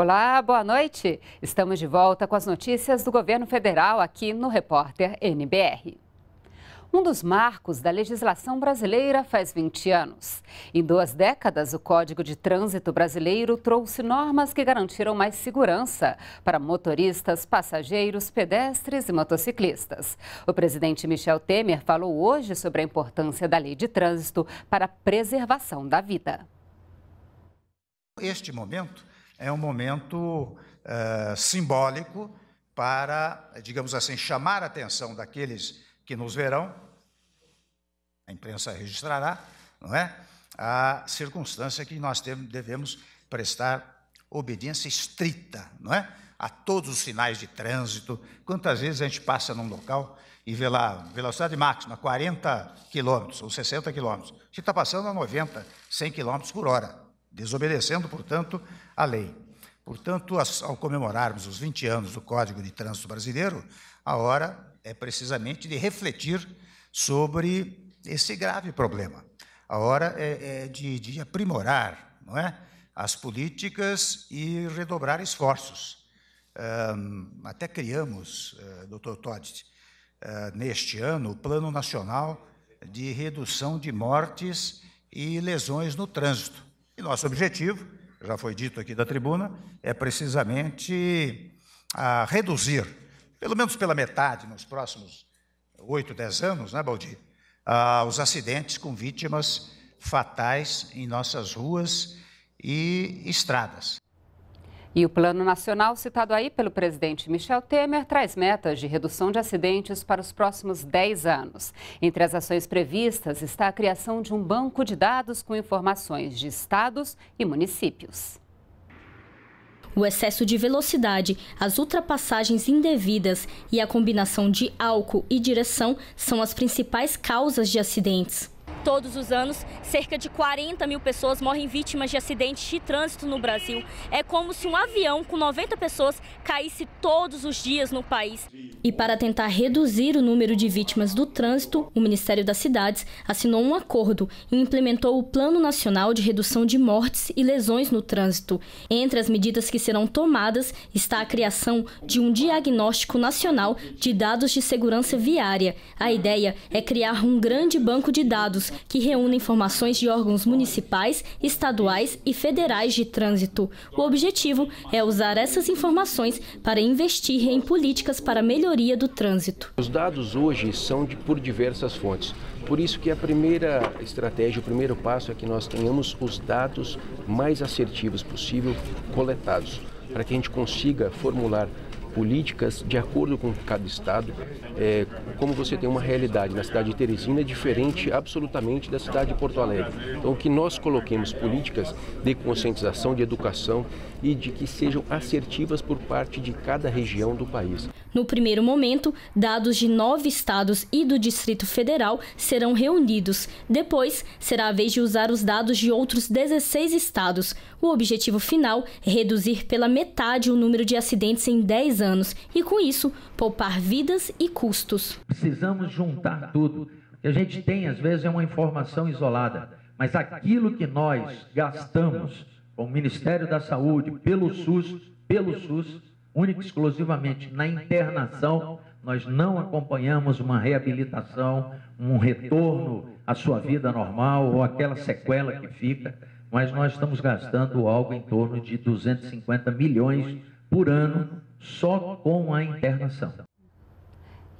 Olá, boa noite. Estamos de volta com as notícias do governo federal aqui no Repórter NBR. Um dos marcos da legislação brasileira faz 20 anos. Em duas décadas, o Código de Trânsito Brasileiro trouxe normas que garantiram mais segurança para motoristas, passageiros, pedestres e motociclistas. O presidente Michel Temer falou hoje sobre a importância da lei de trânsito para a preservação da vida. Este momento é um momento eh, simbólico para, digamos assim, chamar a atenção daqueles que nos verão, a imprensa registrará, não é? A circunstância que nós devemos prestar obediência estrita, não é? A todos os sinais de trânsito. Quantas vezes a gente passa num local e vê lá velocidade máxima 40 quilômetros ou 60 quilômetros, a gente está passando a 90, 100 quilômetros por hora desobedecendo, portanto, a lei. Portanto, ao comemorarmos os 20 anos do Código de Trânsito Brasileiro, a hora é precisamente de refletir sobre esse grave problema. A hora é, é de, de, aprimorar não é? as políticas e redobrar esforços. Um, até criamos, uh, doutor Todd, uh, eh, neste ano, o Plano Nacional de Redução de Mortes e Lesões no Trânsito e nosso objetivo, já foi dito aqui da tribuna, é precisamente a ah, reduzir, pelo menos pela metade, nos próximos oito dez anos, né, Baldi? Ah, os acidentes com vítimas fatais em nossas ruas e estradas. E o Plano Nacional, citado aí pelo presidente Michel Temer, traz metas de redução de acidentes para os próximos 10 anos. Entre as ações previstas está a criação de um banco de dados com informações de estados e municípios. O excesso de velocidade, as ultrapassagens indevidas e a combinação de álcool e direção são as principais causas de acidentes. Todos os anos, cerca de 40 mil pessoas morrem vítimas de acidentes de trânsito no Brasil. É como se um avião com 90 pessoas caísse todos os dias no país. E para tentar reduzir o número de vítimas do trânsito, o Ministério das Cidades assinou um acordo e implementou o Plano Nacional de Redução de Mortes e Lesões no Trânsito. Entre as medidas que serão tomadas está a criação de um diagnóstico nacional de dados de segurança viária. A ideia é criar um grande banco de dados que reúne informações de órgãos municipais, estaduais e federais de trânsito. O objetivo é usar essas informações para investir em políticas para a melhoria do trânsito. Os dados hoje são de, por diversas fontes. Por isso que a primeira estratégia, o primeiro passo é que nós tenhamos os dados mais assertivos possível coletados, para que a gente consiga formular políticas de acordo com cada estado. É, como você tem uma realidade na cidade de Teresina é diferente absolutamente da cidade de Porto Alegre. Então, que nós coloquemos políticas de conscientização, de educação e de que sejam assertivas por parte de cada região do país. No primeiro momento, dados de nove estados e do Distrito Federal serão reunidos. Depois, será a vez de usar os dados de outros 16 estados. O objetivo final é reduzir pela metade o número de acidentes em 10 anos e, com isso, poupar vidas e custos. Precisamos juntar tudo. O que a gente tem, às vezes, é uma informação isolada, mas aquilo que nós gastamos com o Ministério da Saúde, pelo SUS, pelo SUS, única e exclusivamente na internação, nós não acompanhamos uma reabilitação, um retorno à sua vida normal ou aquela sequela que fica, mas nós estamos gastando algo em torno de 250 milhões por ano só com a internação.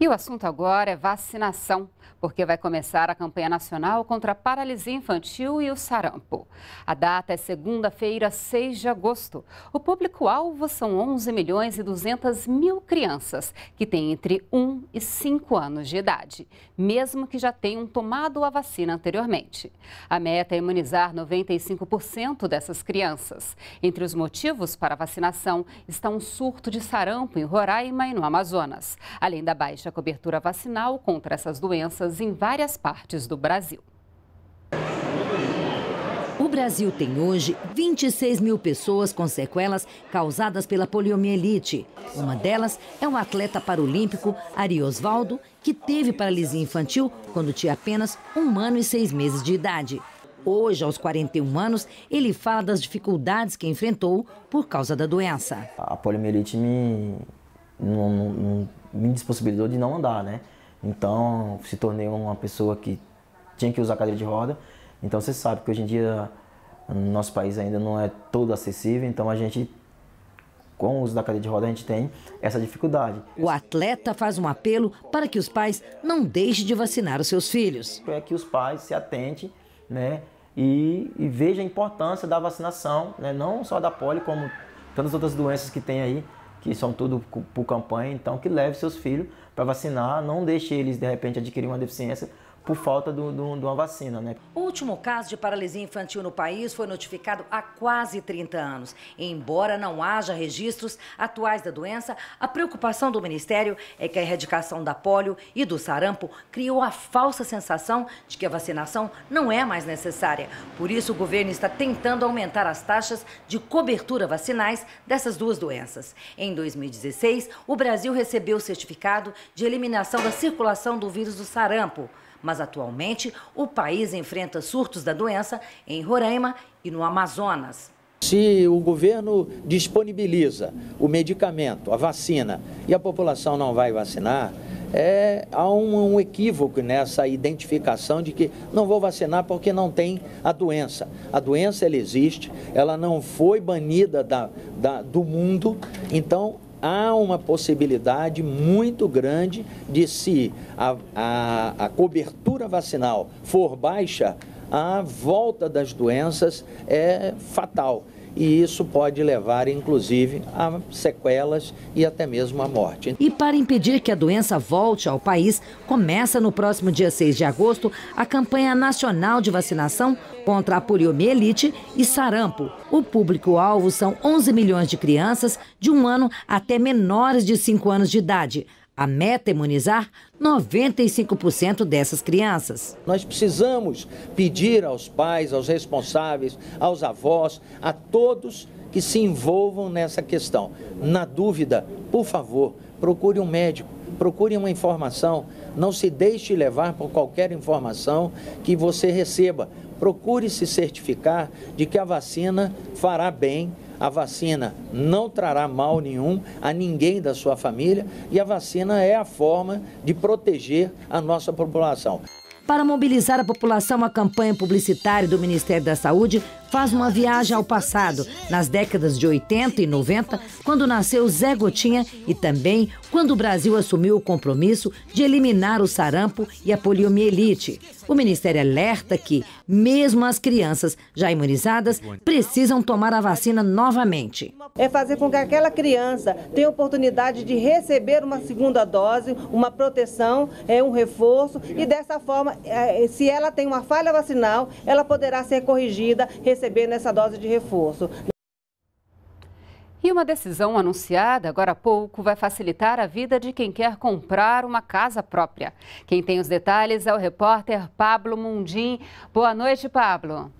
E o assunto agora é vacinação, porque vai começar a campanha nacional contra a paralisia infantil e o sarampo. A data é segunda-feira, 6 de agosto. O público-alvo são 11 milhões e 200 mil crianças que têm entre 1 e 5 anos de idade, mesmo que já tenham tomado a vacina anteriormente. A meta é imunizar 95% dessas crianças. Entre os motivos para a vacinação está um surto de sarampo em Roraima e no Amazonas, além da baixa a cobertura vacinal contra essas doenças em várias partes do Brasil. O Brasil tem hoje 26 mil pessoas com sequelas causadas pela poliomielite. Uma delas é um atleta paralímpico, Ari Osvaldo, que teve paralisia infantil quando tinha apenas um ano e seis meses de idade. Hoje, aos 41 anos, ele fala das dificuldades que enfrentou por causa da doença. A poliomielite me, não, não, não me despossibilitou de não andar, né? Então, se tornei uma pessoa que tinha que usar cadeira de roda. Então, você sabe que hoje em dia no nosso país ainda não é todo acessível, então a gente com o uso da cadeira de roda a gente tem essa dificuldade. O atleta faz um apelo para que os pais não deixem de vacinar os seus filhos. É que os pais se atentem, né, e, e vejam a importância da vacinação, né, não só da polio, como tantas outras doenças que tem aí, que são tudo por campanha, então que leve seus filhos para vacinar, não deixe eles de repente adquirir uma deficiência por falta de uma vacina. Né? O último caso de paralisia infantil no país foi notificado há quase 30 anos. Embora não haja registros atuais da doença, a preocupação do Ministério é que a erradicação da polio e do sarampo criou a falsa sensação de que a vacinação não é mais necessária. Por isso, o governo está tentando aumentar as taxas de cobertura vacinais dessas duas doenças. Em 2016, o Brasil recebeu o certificado de eliminação da circulação do vírus do sarampo. Mas atualmente, o país enfrenta surtos da doença em Roraima e no Amazonas. Se o governo disponibiliza o medicamento, a vacina, e a população não vai vacinar, é, há um, um, equívoco nessa identificação de que não vou vacinar porque não tem a doença. A doença ela existe, ela não foi banida da, da, do mundo, então há uma possibilidade muito grande de, se a, a, a cobertura vacinal for baixa, a volta das doenças é fatal e isso pode levar, inclusive, a sequelas e até mesmo a morte. E para impedir que a doença volte ao país, começa no próximo dia 6 de agosto a campanha nacional de vacinação contra a poliomielite e sarampo. O público-alvo são 11 milhões de crianças de um ano até menores de 5 anos de idade. A meta é imunizar 95% dessas crianças. Nós precisamos pedir aos pais, aos responsáveis, aos avós, a todos que se envolvam nessa questão. Na dúvida, por favor, procure um médico, procure uma informação. Não se deixe levar por qualquer informação que você receba. Procure se certificar de que a vacina fará bem a vacina não trará mal nenhum a ninguém da sua família e a vacina é a forma de proteger a nossa população. Para mobilizar a população, a campanha publicitária do Ministério da Saúde faz uma viagem ao passado, nas décadas de 80 e 90, quando nasceu Zé Gotinha e também quando o Brasil assumiu o compromisso de eliminar o sarampo e a poliomielite. O Ministério alerta que, mesmo as crianças já imunizadas, precisam tomar a vacina novamente. É fazer com que aquela criança tenha oportunidade de receber uma segunda dose, uma proteção, é, um reforço e dessa forma eh, se ela tem uma falha vacinal, ela poderá ser corrigida recebendo essa dose de reforço. E uma decisão anunciada agora há pouco vai facilitar a vida de quem quer comprar uma casa própria. Quem tem os detalhes é o repórter Pablo Mundim. Boa noite, Pablo.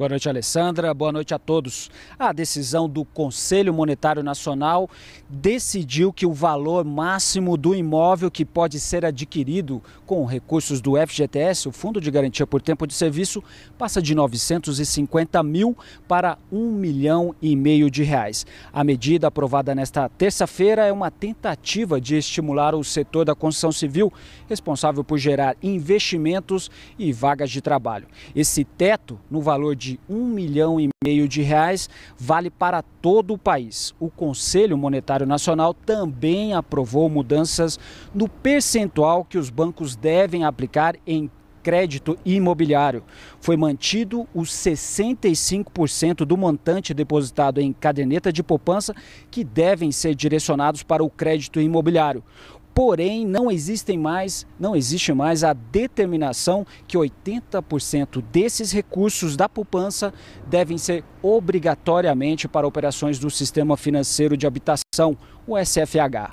Boa noite, Alessandra. Boa noite a todos. A decisão do Conselho Monetário Nacional decidiu que o valor máximo do imóvel que pode ser adquirido com recursos do FGTS, o Fundo de Garantia por Tempo de Serviço, passa de 950 mil para 1 milhão e meio de reais. A medida aprovada nesta terça-feira é uma tentativa de estimular o setor da construção civil, responsável por gerar investimentos e vagas de trabalho. Esse teto, no valor de de um milhão e meio de reais vale para todo o país. O Conselho Monetário Nacional também aprovou mudanças no percentual que os bancos devem aplicar em crédito imobiliário. Foi mantido os 65% do montante depositado em caderneta de poupança que devem ser direcionados para o crédito imobiliário. Porém, não existem mais, não existe mais a determinação que 80% desses recursos da poupança devem ser obrigatoriamente para operações do Sistema Financeiro de Habitação, o SFH.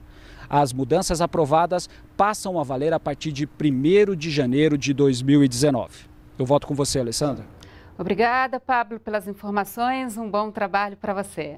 As mudanças aprovadas passam a valer a partir de 1 de janeiro de 2019. Eu volto com você, Alessandra. Obrigada, Pablo, pelas informações. Um bom trabalho para você.